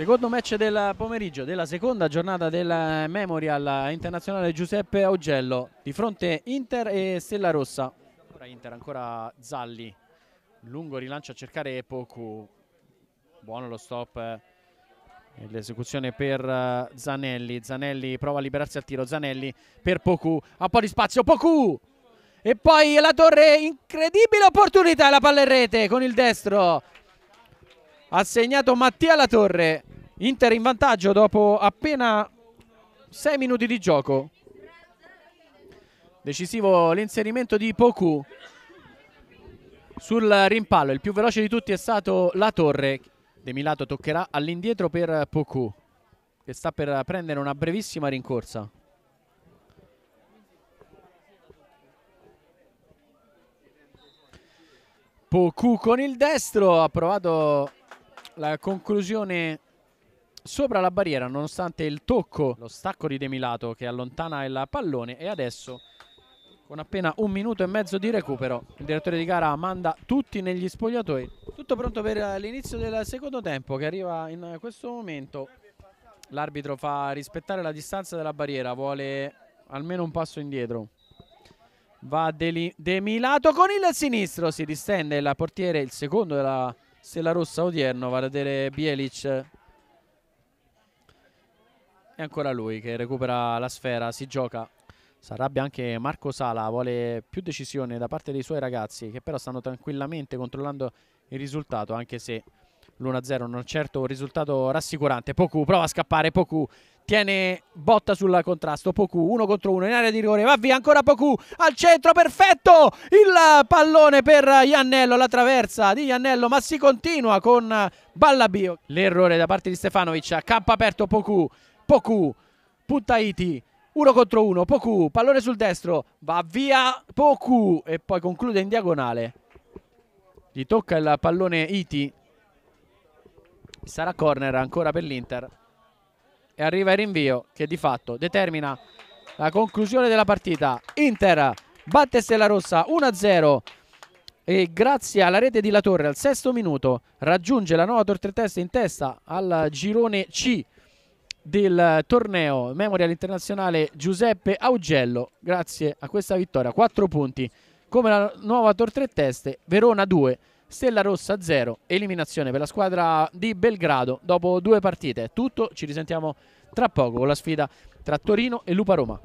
Secondo match del pomeriggio della seconda giornata del Memorial Internazionale Giuseppe Augello di fronte Inter e Stella Rossa. Ora Inter, ancora Zalli, lungo rilancio a cercare Poku, buono lo stop l'esecuzione per Zanelli, Zanelli prova a liberarsi al tiro, Zanelli per Poku, ha un po' di spazio, Poku! E poi la torre, incredibile opportunità, la palla in rete con il destro, ha segnato Mattia La Torre. Inter in vantaggio dopo appena 6 minuti di gioco. Decisivo l'inserimento di Poku sul rimpallo. Il più veloce di tutti è stato La Torre. De Milato toccherà all'indietro per Poku che sta per prendere una brevissima rincorsa. Poku con il destro ha provato la conclusione sopra la barriera nonostante il tocco, lo stacco di Demilato che allontana il pallone e adesso con appena un minuto e mezzo di recupero il direttore di gara manda tutti negli spogliatoi tutto pronto per l'inizio del secondo tempo che arriva in questo momento l'arbitro fa rispettare la distanza della barriera vuole almeno un passo indietro va Demilato con il sinistro si distende il portiere il secondo della Stella Rossa odierno va a vedere Bielic e ancora lui che recupera la sfera, si gioca. Si arrabbia anche Marco Sala, vuole più decisione da parte dei suoi ragazzi che però stanno tranquillamente controllando il risultato anche se l'1-0 non è certo un risultato rassicurante. Poku prova a scappare, Poku tiene botta sul contrasto, Poku 1 contro 1 in area di rigore, va via ancora Poku al centro, perfetto! Il pallone per Iannello, la traversa di Iannello, ma si continua con Ballabio. L'errore da parte di Stefanovic, a campo aperto Poku Poku, punta Iti uno contro uno, Poku, pallone sul destro, va via Poku e poi conclude in diagonale. Gli tocca il pallone Iti. Sarà corner ancora per l'Inter. E arriva il rinvio che di fatto determina la conclusione della partita. Inter batte Stella Rossa 1-0 e grazie alla rete di La Torre al sesto minuto raggiunge la nuova Tortre Testa in testa al girone C del torneo Memorial Internazionale Giuseppe Augello grazie a questa vittoria 4 punti come la nuova Tor 3 Teste Verona 2 Stella Rossa 0 eliminazione per la squadra di Belgrado dopo due partite tutto ci risentiamo tra poco con la sfida tra Torino e Lupa Roma